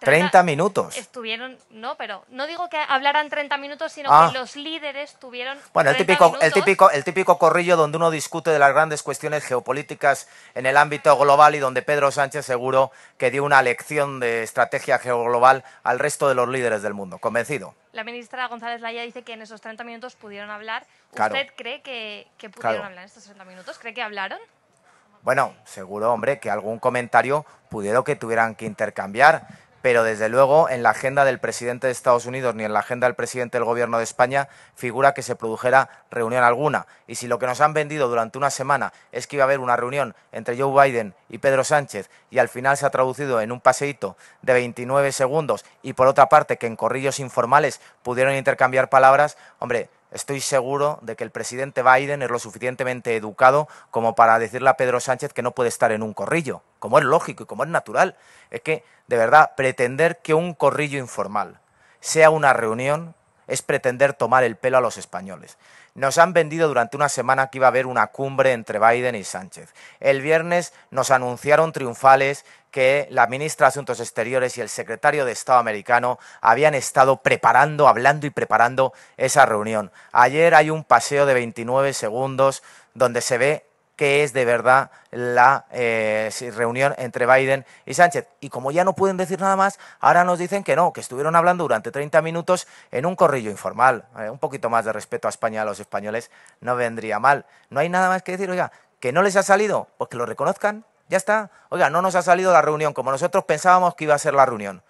30, minutos. Estuvieron, no, pero no digo que hablaran 30 minutos, sino ah. que los líderes tuvieron. Bueno, el, típico, el, típico, el típico corrillo donde uno discute de las grandes cuestiones geopolíticas en el ámbito global y donde Pedro Sánchez seguro que dio una lección de estrategia geoglobal al resto de los líderes del mundo. Convencido. La ministra González Laya dice que en esos 30 minutos pudieron hablar. ¿Usted cree que, pudieron hablar en estos 30 minutos? ¿Cree que hablaron? Bueno, seguro, hombre, que algún comentario pudieron que tuvieran que intercambiar pero desde luego en la agenda del presidente de Estados Unidos ni en la agenda del presidente del Gobierno de España figura que se produjera reunión alguna. Y si lo que nos han vendido durante una semana es que iba a haber una reunión entre Joe Biden y Pedro Sánchez y al final se ha traducido en un paseíto de 29 segundos y por otra parte que en corrillos informales pudieron intercambiar palabras, hombre, Estoy seguro de que el presidente Biden es lo suficientemente educado como para decirle a Pedro Sánchez que no puede estar en un corrillo, como es lógico y como es natural. Es que, de verdad, pretender que un corrillo informal sea una reunión es pretender tomar el pelo a los españoles. Nos han vendido durante una semana que iba a haber una cumbre entre Biden y Sánchez. El viernes nos anunciaron triunfales que la ministra de Asuntos Exteriores y el secretario de Estado americano habían estado preparando, hablando y preparando esa reunión. Ayer hay un paseo de 29 segundos donde se ve que es de verdad la eh, reunión entre Biden y Sánchez. Y como ya no pueden decir nada más, ahora nos dicen que no, que estuvieron hablando durante 30 minutos en un corrillo informal. Eh, un poquito más de respeto a España, a los españoles, no vendría mal. No hay nada más que decir, oiga, que no les ha salido, pues que lo reconozcan, ya está. Oiga, no nos ha salido la reunión como nosotros pensábamos que iba a ser la reunión.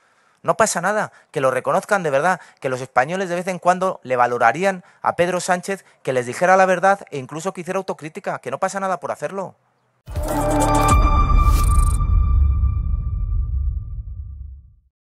No pasa nada, que lo reconozcan de verdad, que los españoles de vez en cuando le valorarían a Pedro Sánchez que les dijera la verdad e incluso que hiciera autocrítica, que no pasa nada por hacerlo.